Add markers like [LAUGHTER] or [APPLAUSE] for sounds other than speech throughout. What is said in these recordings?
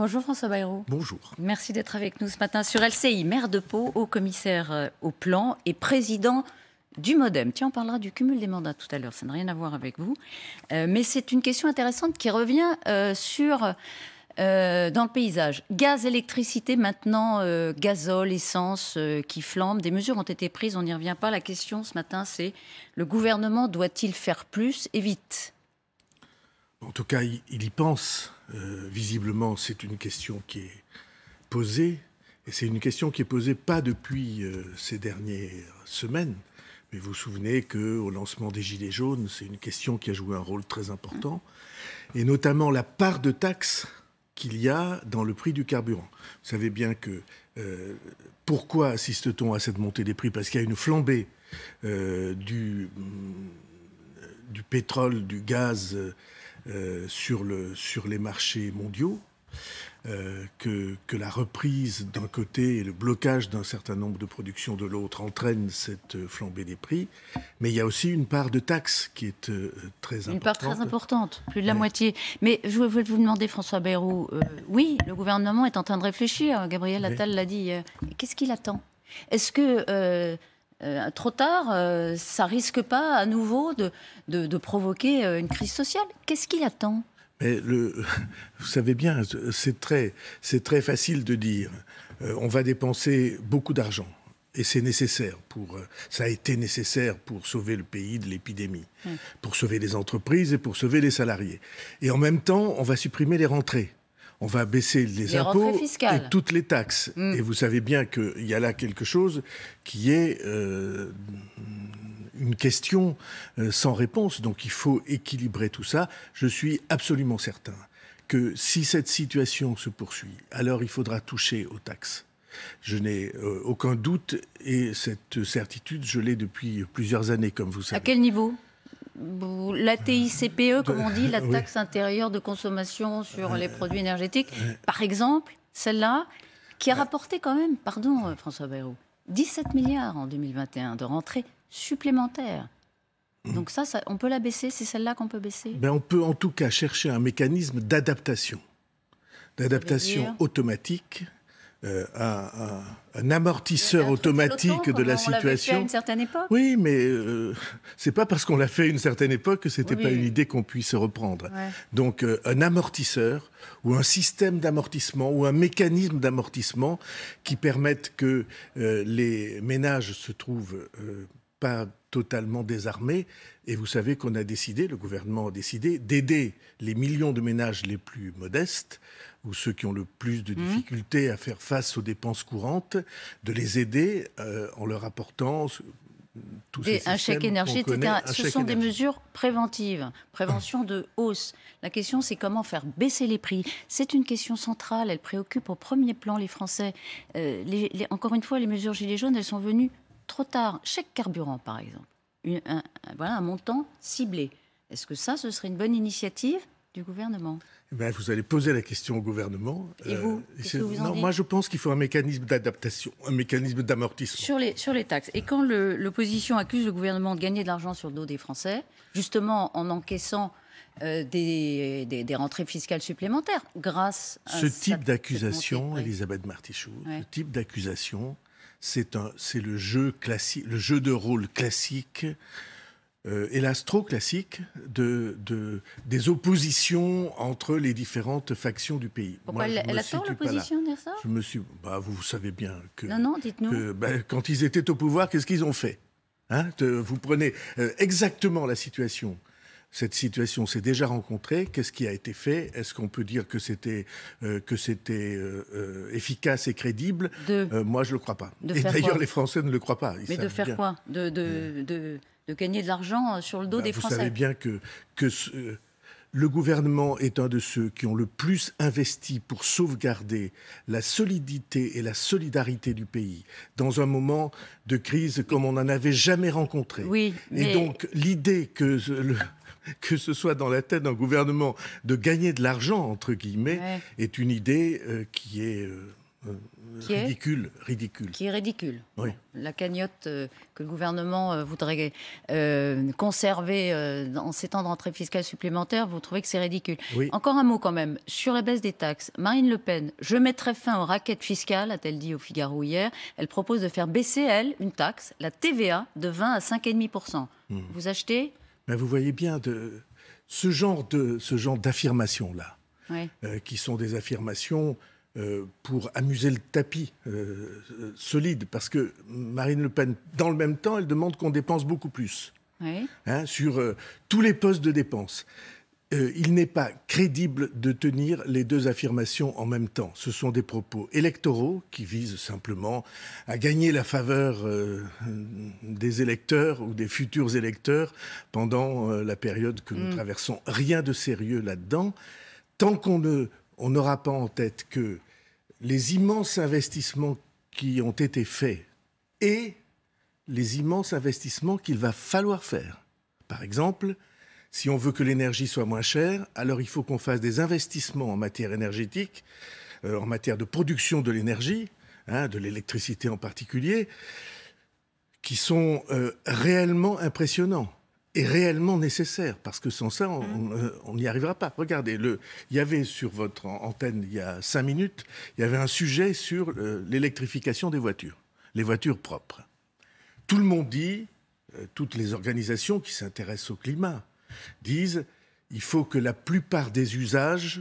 Bonjour François Bayrou. Bonjour. Merci d'être avec nous ce matin sur LCI, maire de Pau, haut commissaire euh, au plan et président du Modem. Tiens, on parlera du cumul des mandats tout à l'heure, ça n'a rien à voir avec vous. Euh, mais c'est une question intéressante qui revient euh, sur... dans le paysage. Gaz, électricité, maintenant gazole, essence qui flambe. Des mesures ont été prises, on n'y revient pas. La question ce matin, c'est le gouvernement doit-il faire plus et vite en tout cas, il, y pense. Euh, visiblement, c'est une question qui est posée. Et c'est une question qui est posée pas depuis euh, ces dernières semaines. Mais vous vous souvenez qu'au lancement des Gilets jaunes, c'est une question qui a joué un rôle très important. Mmh. Et notamment la part de taxes qu'il y a dans le prix du carburant. Vous savez bien que euh, pourquoi assiste-t-on à cette montée des prix Parce qu'il y a une flambée du pétrole, du gaz euh, sur, le, sur les marchés mondiaux. Euh, que, que, la reprise d'un côté et le blocage d'un certain nombre de productions de l'autre entraînent cette flambée des prix, mais il y a aussi une part de taxes qui est euh, très importante. Une part très importante, plus de la moitié. Mais je voulais vous demander, François Bayrou, oui, le gouvernement est en train de réfléchir, Gabriel Attal l'a dit. Qu'est-ce qu'il attend Est-ce que euh, trop tard, euh, ça risque pas à nouveau de, provoquer euh, une crise sociale. Qu'est-ce qu'il attend [LAUGHS] vous savez bien, c'est très, facile de dire, on va dépenser beaucoup d'argent. Et c'est nécessaire pour, ça a été nécessaire pour sauver le pays de l'épidémie, hum. pour sauver les entreprises et pour sauver les salariés. Et en même temps, on va supprimer les rentrées on va baisser les, impôts et toutes les taxes. Mm. Et vous savez bien qu'il y a là quelque chose qui est euh, une question euh, sans réponse. Donc il faut équilibrer tout ça. Je suis absolument certain que si cette situation se poursuit, alors il faudra toucher aux taxes. Je n'ai euh, aucun doute et cette certitude, je l'ai depuis plusieurs années, comme vous savez. À quel niveau la TICPE, comme on dit, [LAUGHS] la taxe intérieure de consommation sur les produits énergétiques, par exemple, celle-là, qui a rapporté quand même, pardon euh, François Bayrou, 17 milliards en 2021 de rentrées supplémentaires. Hmm. Donc ça, on peut la baisser, c'est celle-là qu'on peut baisser ben On peut en tout cas chercher un mécanisme d'adaptation, d'adaptation automatique euh, un, amortisseur automatique de la situation. fait à une certaine époque. Oui, mais euh, c'est pas parce qu'on l'a fait à une certaine époque que c'était pas une idée qu'on puisse reprendre. Donc euh, un amortisseur ou un système d'amortissement ou un mécanisme d'amortissement qui permette que les ménages se trouvent pas totalement désarmés. Et vous savez qu'on a décidé, le gouvernement a décidé, d'aider les millions de ménages les plus modestes ou ceux qui ont le plus de mmh. difficultés à faire face aux dépenses courantes, de les aider euh, en leur apportant tous des, ces un chèque énergie, etc. ce sont des mesures préventives, prévention de hausse. La question, c'est comment faire baisser les prix. C'est une question centrale. Elle préoccupe au premier plan les Français. Euh, encore une fois, les mesures gilets jaunes, elles sont venues trop tard. Chèque carburant, par exemple. voilà un montant ciblé. Est-ce que ça, ce serait une bonne initiative du gouvernement eh ben, Vous allez poser la question au gouvernement. Et vous, euh, non, Moi, je pense qu'il faut un mécanisme d'adaptation, un mécanisme d'amortissement. Sur les, sur les taxes. Et quand l'opposition accuse le gouvernement de gagner de l'argent sur le dos des Français, justement en encaissant euh, des, des, rentrées fiscales supplémentaires grâce à ce type d'accusation, Elisabeth Martichoux, ce type d'accusation, c'est le jeu le jeu de rôle classique euh, hélas trop classique de, de, des oppositions entre les différentes factions du pays. Pourquoi elle, a attend l'opposition dire ça Je me suis, bah, vous savez bien que, non, non, que bah, quand ils étaient au pouvoir, qu'est-ce qu'ils ont fait hein Vous prenez euh, exactement la situation cette situation s'est déjà rencontrée. Qu'est-ce qui a été fait Est-ce qu'on peut dire que c'était euh, que c'était euh, efficace et crédible Moi, je le crois pas. Et d'ailleurs, les Français ne le croient pas. Mais de faire quoi de, de gagner de l'argent euh, sur le dos bah, des Français. Vous savez bien que, que euh, le gouvernement est un de ceux qui ont le plus investi pour sauvegarder la solidité et la solidarité du pays dans un moment de crise comme on n'en avait jamais rencontré. Oui, Et donc l'idée que [LAUGHS] que ce soit dans la tête d'un gouvernement de gagner de l'argent, entre guillemets, est une idée euh, qui est... Euh, qui ridicule, est ridicule. Qui est ridicule. La cagnotte euh, que le gouvernement euh, voudrait conserver en ces temps de fiscale supplémentaire, vous trouvez que c'est ridicule. Encore un mot quand même sur la baisse des taxes. Marine Le Pen, je mettrai fin aux raquettes fiscales, a-t-elle dit au Figaro hier. Elle propose de faire baisser, elle, une taxe, la TVA, de 20 à 5,5%. Hmm. Vous achetez Mais Vous voyez bien de... ce genre d'affirmations-là, qui sont des affirmations euh, pour amuser le tapis euh, euh, solide, parce que Marine Le Pen, dans le même temps, elle demande qu'on dépense beaucoup plus hein, sur tous les postes de dépenses. il n'est pas crédible de tenir les deux affirmations en même temps. Ce sont des propos électoraux qui visent simplement à gagner la faveur des électeurs ou des futurs électeurs pendant la période que nous mm. traversons. Rien de sérieux là-dedans tant qu'on ne on n'aura pas en tête que les immenses investissements qui ont été faits et les immenses investissements qu'il va falloir faire. Par exemple, si on veut que l'énergie soit moins chère, alors il faut qu'on fasse des investissements en matière énergétique, euh, en matière de production de l'énergie, hein, de l'électricité en particulier, qui sont euh, réellement impressionnants est réellement nécessaire, parce que sans ça, mm. euh, on n'y arrivera pas. Regardez, le, il y avait sur votre antenne, il y a cinq minutes, il y avait un sujet sur euh, l'électrification des voitures, les voitures propres. Tout le monde dit, euh, toutes les organisations qui s'intéressent au climat, disent, il faut que la plupart des usages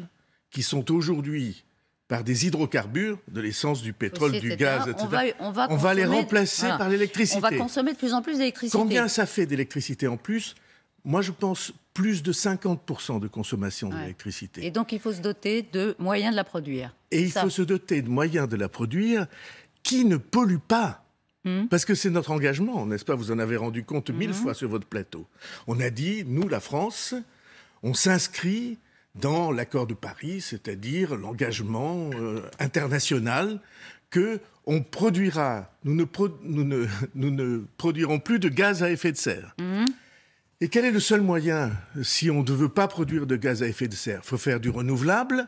qui sont aujourd'hui par des hydrocarbures, de l'essence, du pétrole, du gaz, etc. On va, les remplacer par l'électricité. On va consommer de plus en plus d'électricité. Combien ça fait d'électricité en plus Moi, je pense plus de 50% de consommation d'électricité. Et donc, il faut se doter de moyens de la produire. Et il faut se doter de moyens de la produire qui ne polluent pas. Hmm. Parce que c'est notre engagement, n'est-ce pas Vous en avez rendu compte mille hmm. fois sur votre plateau. On a dit, nous, la France, on s'inscrit dans l'accord de Paris, c'est-à-dire l'engagement euh, international que on produira, [LAUGHS] nous ne, produirons plus de gaz à effet de serre. Mhm. Et quel est le seul moyen, si on ne veut pas produire de gaz à effet de serre Il faut faire du renouvelable,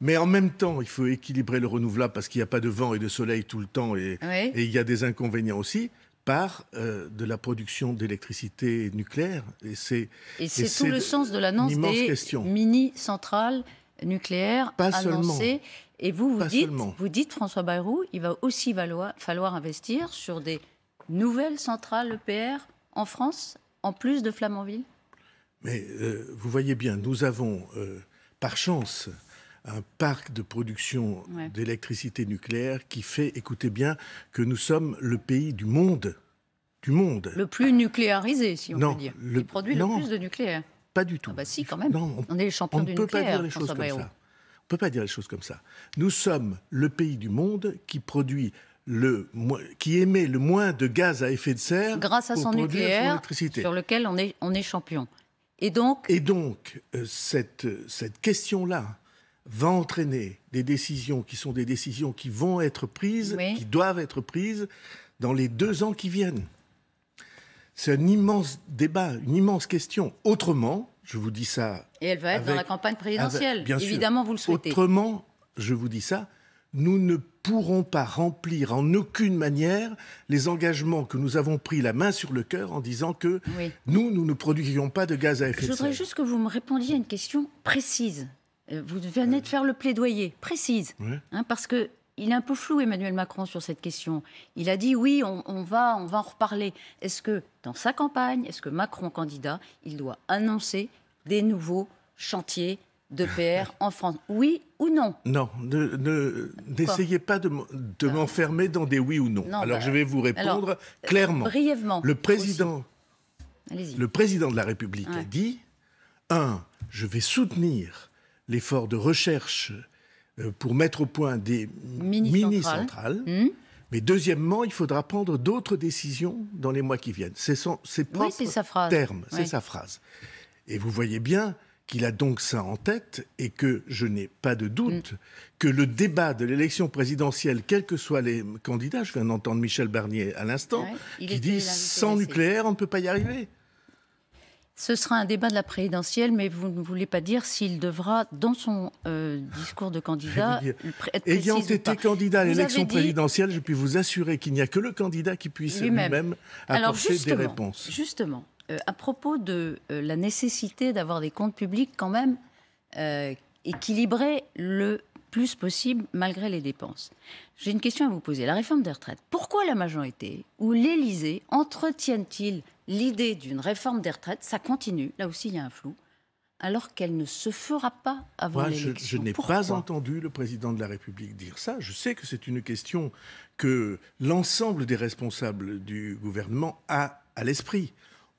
mais en même temps, il faut équilibrer le renouvelable parce qu'il n'y a pas de vent et de soleil tout le temps et il y a des inconvénients aussi part euh, de la production d'électricité nucléaire. Et c'est tout le sens de l'annonce des mini-centrales nucléaires Pas annoncées. Et vous, vous dites, vous dites, François Bayrou, il va aussi valoir, falloir investir sur des nouvelles centrales EPR en France, en plus de Flamanville Mais euh, vous voyez bien, nous avons, euh, par chance, un parc de production d'électricité nucléaire qui fait, écoutez bien, que nous sommes le pays du monde. Du monde. Le plus nucléarisé, si on peut dire. Le, qui produit le plus de nucléaire. Pas du tout. Ah bah si, quand même. on, est les champions du nucléaire. On ne peut pas dire les choses comme ça. On peut pas dire les choses comme ça. Nous sommes le pays du monde qui produit le qui émet le moins de gaz à effet de serre grâce à son nucléaire sur lequel on est on est champion. Et donc Et donc euh, cette euh, cette question là va entraîner des décisions qui sont des décisions qui vont être prises, qui doivent être prises dans les deux ans qui viennent. C'est un immense débat, une immense question. Autrement, je vous dis ça. Et elle va être dans la campagne présidentielle. bien Évidemment, vous le souhaitez. Autrement, je vous dis ça, nous ne pourrons pas remplir en aucune manière les engagements que nous avons pris la main sur le cœur en disant que nous, nous ne produirions pas de gaz à effet de serre. Je voudrais juste que vous me répondiez à une question précise euh, vous venez de euh. faire le plaidoyer, précise, hein, parce que il est un peu flou, Emmanuel Macron, sur cette question. Il a dit oui, on, va, on va en reparler. Est-ce que dans sa campagne, est-ce que Macron candidat, il doit annoncer des nouveaux chantiers de PR en France Oui ou non Non, n'essayez pas de, m'enfermer dans des oui ou non. alors bah, je vais vous répondre euh, clairement. Brièvement. Le président, le président de la République a dit un, je vais soutenir l'effort de recherche euh, pour mettre au point des mini-centrales. Hmm. Mais deuxièmement, il faudra prendre d'autres décisions dans les mois qui viennent. C'est son propres c'est sa phrase. Et vous voyez bien qu'il a donc ça en tête et que je n'ai pas de doute hmm. que le débat de l'élection présidentielle, quels que soient les candidats, je viens d'entendre Michel Barnier à l'instant, qui dit sans nucléaire, on ne peut pas y arriver. Ce sera un débat de la présidentielle, mais vous ne voulez pas dire s'il devra, dans son euh, discours de candidat, être Ayant été candidat à l'élection présidentielle, je puis vous assurer qu'il n'y a que le candidat qui puisse lui-même apporter des réponses. Justement, euh, à propos de euh, la nécessité d'avoir des comptes publics quand même équilibrés le plus possible malgré les dépenses. J'ai une question à vous poser. La réforme des retraites, pourquoi la majorité ou l'Élysée entretiennent-ils l'idée d'une réforme des retraites, ça continue, là aussi il y a un flou, alors qu'elle ne se fera pas avant Moi, Je, je n'ai pas entendu le président de la République dire ça. Je sais que c'est une question que l'ensemble des responsables du gouvernement a à l'esprit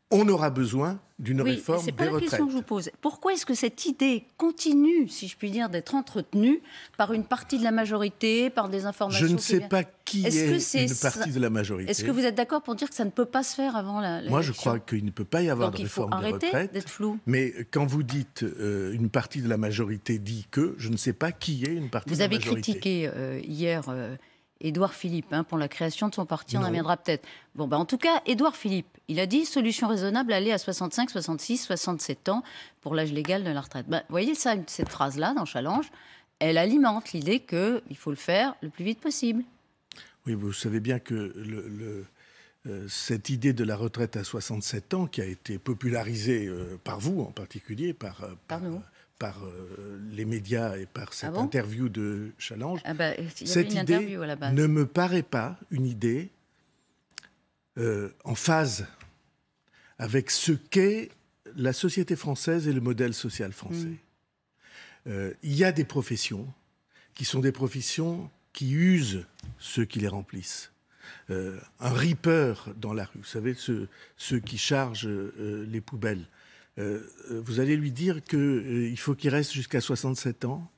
on aura besoin d'une réforme des pas la question que je vous pose. Pourquoi est-ce que cette idée continue, si je puis dire, d'être entretenue par une partie de la majorité, par des informations Je ne sais pas qui est, une partie de la majorité. Est-ce que vous êtes d'accord pour dire que ça ne peut pas se faire avant la Moi, je crois qu'il ne peut pas y avoir de réforme il faut arrêter d'être flou. Mais quand vous dites euh, une partie de la majorité dit que, je ne sais pas qui est une partie de la majorité. Vous avez critiqué euh, hier. Euh, Édouard Philippe, hein, pour la création de son parti, on en viendra peut-être. Bon, ben, en tout cas, Édouard Philippe, il a dit solution raisonnable, aller à 65, 66, 67 ans pour l'âge légal de la retraite. Ben, vous voyez ça, cette phrase-là dans Challenge, elle alimente l'idée qu'il faut le faire le plus vite possible. Oui, vous savez bien que euh, cette idée de la retraite à 67 ans qui a été popularisée euh, par vous en particulier, par, euh, par, par nous par euh, les médias et par cette ah interview de Challenge. Ah bah, cette idée ne me paraît pas une idée euh, en phase avec ce qu'est la société française et le modèle social français. Hmm. Euh, il y a des professions qui sont des professions qui usent ceux qui les remplissent. un ripeur dans la rue, vous savez, ce ceux qui chargent les poubelles. Euh, euh, vous allez lui dire qu'il euh, faut qu'il reste jusqu'à 67 ans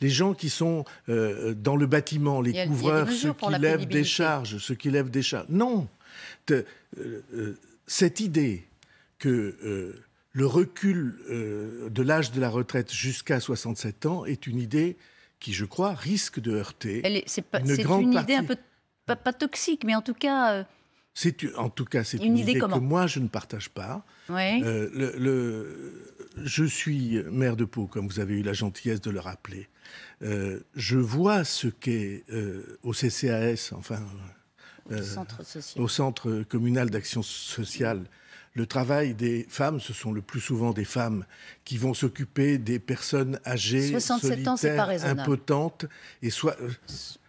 les gens qui sont dans le bâtiment, les couvreurs, ceux qui lèvent des charges, ceux qui lèvent des charges. Non, cette idée que le recul de l'âge de la retraite jusqu'à 67 ans est une idée qui, je crois, risque de heurter. C'est une, idée un peu pas, toxique, mais en tout cas c'est en tout cas c'est une, idée, que moi je ne partage pas. Euh, le, je suis maire de Pau, comme vous avez eu la gentillesse de le rappeler. Euh, je vois ce qu'est euh, au CCAS, enfin au centre, communal d'action sociale. Le travail des femmes, ce sont le plus souvent des femmes qui vont s'occuper des personnes âgées, solitaires, impotentes, et soit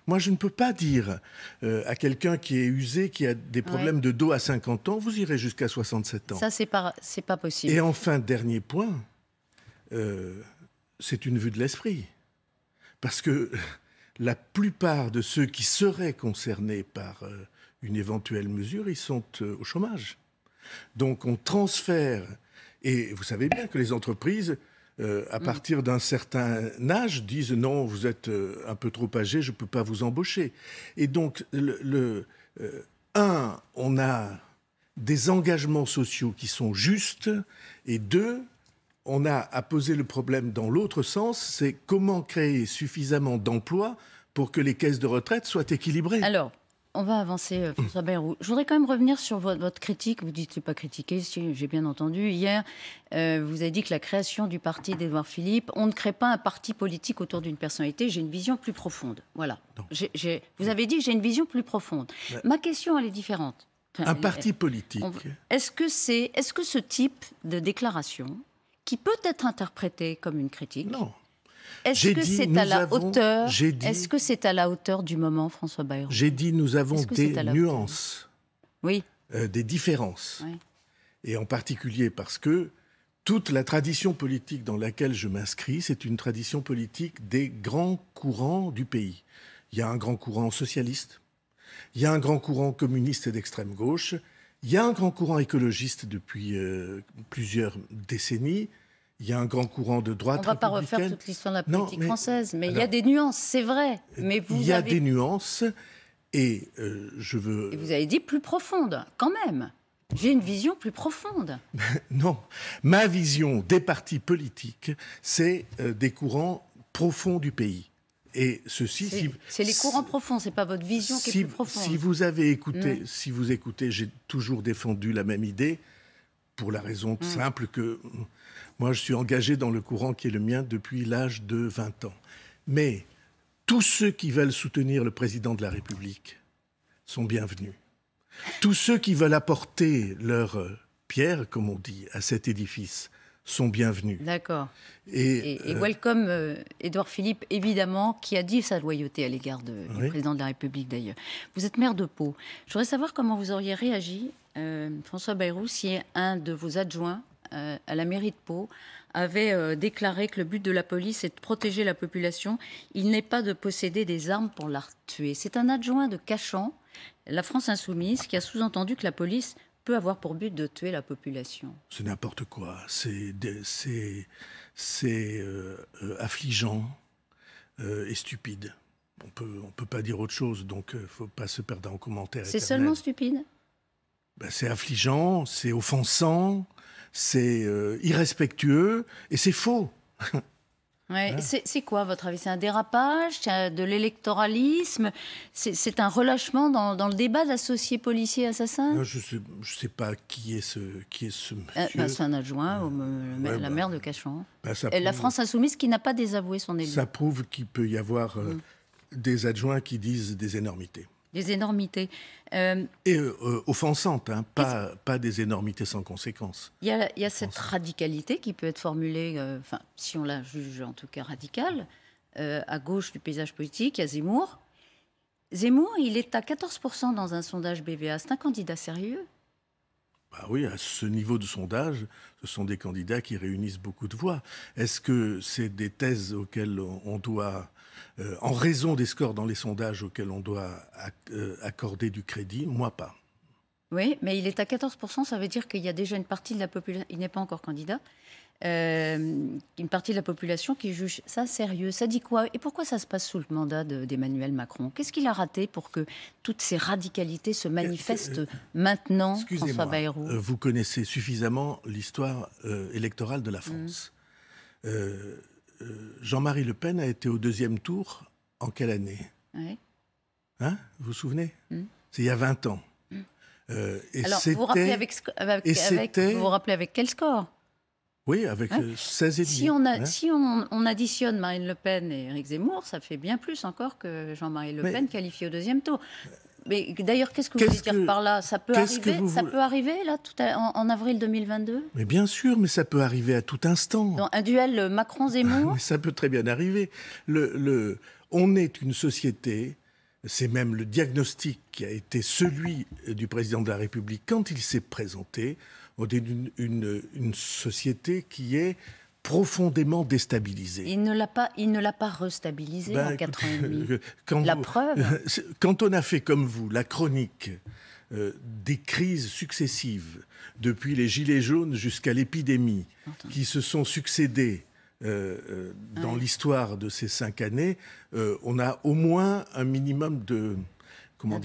moi, je ne peux pas dire euh, à quelqu'un qui est usé, qui a des problèmes de dos à 50 ans, vous irez jusqu'à 67 ans. Ça, c'est pas, pas possible. Et enfin, dernier point, euh, c'est une vue de l'esprit. Parce que [LAUGHS] la plupart de ceux qui seraient concernés par euh, une éventuelle mesure, ils sont au chômage. Donc on transfère, et vous savez bien que les entreprises euh, à mm. partir d'un certain âge, disent non, vous êtes euh, un peu trop âgé, je ne peux pas vous embaucher. Et donc, euh, un, on a des engagements sociaux qui sont justes, et deux, on a à poser le problème dans l'autre sens, c'est comment créer suffisamment d'emplois pour que les caisses de retraite soient équilibrées. Alors, on va avancer, euh, François Bayrou. Je voudrais quand même revenir sur votre, critique. Vous dites que pas critiqué, si j'ai bien entendu. Hier, euh, vous avez dit que la création du parti d'Edouard Philippe, on ne crée pas un parti politique autour d'une personnalité. J'ai une vision plus profonde. Voilà. vous avez dit j'ai une vision plus profonde. Ma question, elle est différente. un parti politique. Est-ce que, c'est, est-ce que ce type de déclaration, qui peut être interprétée comme une critique, non. Est-ce que c'est à la hauteur Est-ce que c'est à la hauteur du moment, François Bayrou J'ai dit nous avons des nuances, euh, des différences, et en particulier parce que toute la tradition politique dans laquelle je m'inscris, c'est une tradition politique des grands courants du pays. Il y a un grand courant socialiste, il y a un grand courant communiste et d'extrême gauche, il y a un grand courant écologiste depuis euh, plusieurs décennies, il y a un grand courant de droite. On ne va pas refaire toute l'histoire de la politique française, mais il y a des nuances, c'est vrai. Mais il y a des nuances, et euh, je veux. Et vous avez dit plus profonde, quand même. J'ai une vision plus profonde. [LAUGHS] non, ma vision des partis politiques, c'est euh, des courants profonds du pays. Et ceci, c'est les courants profonds, c'est pas votre vision qui est plus profonde. Si vous avez écouté, mmh. si vous écoutez, j'ai toujours défendu la même idée pour la raison mm. simple que mm, moi, je suis engagé dans le courant qui est le mien depuis l'âge de 20 ans. Mais tous ceux qui veulent soutenir le président de la République sont bienvenus. Tous ceux qui veulent apporter leur euh, pierre, comme on dit, à cet édifice sont bienvenus. D'accord. Et, euh, welcome Edouard euh, Philippe, évidemment, qui a dit sa loyauté à l'égard de, du président de la République d'ailleurs. Vous êtes maire de Pau. Je voudrais savoir comment vous auriez réagi, euh, François Bayrou, si un de vos adjoints à la mairie de Pau avait déclaré que le but de la police est de protéger la population. Il n'est pas de posséder des armes pour la tuer. C'est un adjoint de Cachan, la France insoumise, qui a sous-entendu que la police peut avoir pour but de tuer la population. C'est n'importe quoi. C'est euh, affligeant euh, et stupide. On peut, on peut pas dire autre chose, donc il euh, ne faut pas se perdre en commentaires. C'est seulement stupide ben, C'est affligeant, c'est offensant, c'est irrespectueux et c'est faux. [LAUGHS] c'est quoi, votre avis C'est un dérapage euh, de l'électoralisme C'est un relâchement dans, le débat d'associés policiers assassins Je ne sais, pas qui est ce, qui est ce euh, monsieur. Bah, c'est un adjoint, la bah, maire de Cachan. Bah, la France insoumise qui n'a pas désavoué son élu. Ça prouve qu'il peut y avoir euh, mm. des adjoints qui disent des énormités des énormités. Euh, Et euh, offensantes, hein, pas, pas des énormités sans conséquences. Il y a, cette radicalité qui peut être formulée, euh, si on la juge en tout cas radicale, à gauche du paysage politique, il y a Zemmour. Zemmour, il est à 14% dans un sondage BVA. C'est un candidat sérieux. Bah oui, à ce niveau de sondage, ce sont des candidats qui réunissent beaucoup de voix. Est-ce que c'est des thèses auxquelles on doit, euh, en raison des scores dans les sondages auxquels on doit euh, accorder du crédit Moi, pas. Oui, mais il est à 14%, ça veut dire qu'il y a déjà une partie de la population, il n'est pas encore candidat, euh, une partie de la population qui juge ça sérieux. Ça dit quoi Et pourquoi ça se passe sous le mandat d'Emmanuel Macron Qu'est-ce qu'il a raté pour que toutes ces radicalités se manifestent euh, euh, maintenant, François Bayrou euh, Vous connaissez suffisamment l'histoire électorale de la France. Mmh. Jean-Marie Le Pen a été au deuxième tour en quelle année hein Vous vous souvenez mmh. C'est il y a 20 ans. Mmh. et Alors, vous vous rappelez avec quel score oui, avec 16 euh, et Si, on, a, hein. si on, additionne Marine Le Pen et Éric Zemmour, ça fait bien plus encore que Jean-Marie Le Pen qualifié au deuxième tour. Mais d'ailleurs, qu'est-ce que vous voulez dire par là Ça peut arriver, ça peut arriver là, tout en, avril 2022. Mais bien sûr, mais ça peut arriver à tout instant. Dans un duel Macron-Zemmour. [LAUGHS] ça peut très bien arriver. Le, on est une société. C'est même le diagnostic qui a été celui du président de la République quand il s'est présenté on est une, société qui est profondément déstabilisée. Il ne l'a pas, il ne l'a pas restabilisé ben, en euh, Quand la preuve. [LAUGHS] Quand on a fait comme vous la chronique euh, des crises successives, depuis les gilets jaunes jusqu'à l'épidémie, qui se sont succédées. Euh, dans l'histoire de ces cinq années, on a au moins un minimum de, comment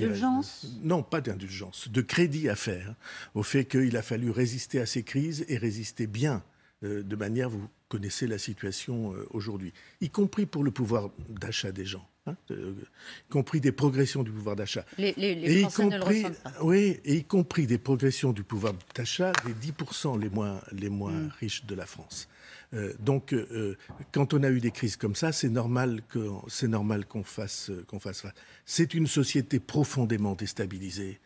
Non, pas d'indulgence, de crédit à faire au fait qu'il a fallu résister à ces crises et résister bien, euh, de manière, vous connaissez la situation euh, aujourd'hui, y compris pour le pouvoir d'achat des gens. Hein, euh, y compris des progressions du pouvoir d'achat. Les, et y compris, Oui, et y compris des progressions du pouvoir d'achat des 10% les moins, les moins riches de la France. Euh, donc, euh, euh, quand on a eu des crises comme ça, c'est normal qu'on fasse qu'on fasse C'est une société profondément déstabilisée.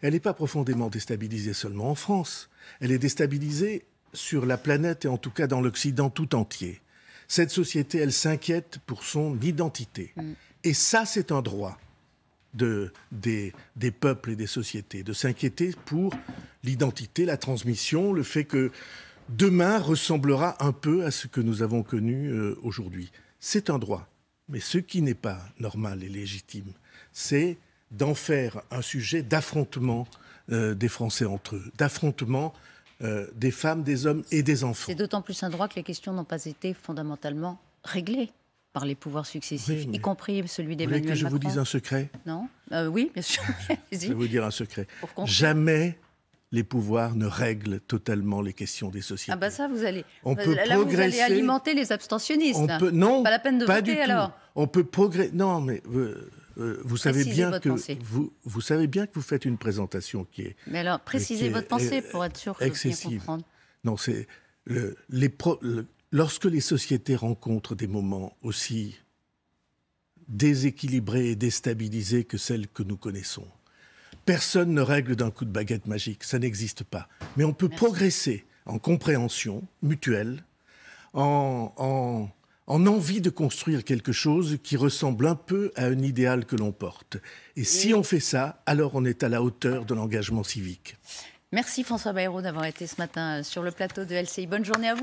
Elle n'est pas profondément déstabilisée seulement en France. Elle est déstabilisée sur la planète et en tout cas dans l'Occident tout entier. Cette société, elle s'inquiète pour son identité. Mm. Et ça, c'est un droit de, des, des, peuples et des sociétés, de s'inquiéter pour l'identité, la transmission, le fait que demain ressemblera un peu à ce que nous avons connu euh, aujourd'hui. C'est un droit. Mais ce qui n'est pas normal et légitime, c'est d'en faire un sujet d'affrontement euh, des Français entre eux, d'affrontement euh, des femmes, des hommes et des enfants. C'est d'autant plus un droit que les questions n'ont pas été fondamentalement réglées par les pouvoirs successifs, y compris celui d'Emmanuel Macron. Vous voulez que je vous dise un secret Non Oui, bien sûr. [LAUGHS] je vais vous dire un secret. Jamais les pouvoirs ne règlent totalement les questions des sociétés. Ah bah ça, vous allez. On peut vous alimenter les abstentionnistes. On peut, non, pas la peine de alors. On peut progresser. Non, mais. vous euh, savez, bien que vous, vous savez bien que vous faites une présentation qui est. Mais alors, précisez votre pensée euh, pour être sûr que vous comprendre. Non, c'est. lorsque les sociétés rencontrent des moments aussi déséquilibrés et déstabilisés que celles que nous connaissons, Personne ne règle d'un coup de baguette magique, ça n'existe pas. Mais on peut progresser en compréhension mutuelle, en, envie de construire quelque chose qui ressemble un peu à un idéal que l'on porte. Et si on fait ça, alors on est à la hauteur de l'engagement civique. Merci François Bayrou d'avoir été ce matin euh, sur le plateau de LCI. Bonne journée à vous.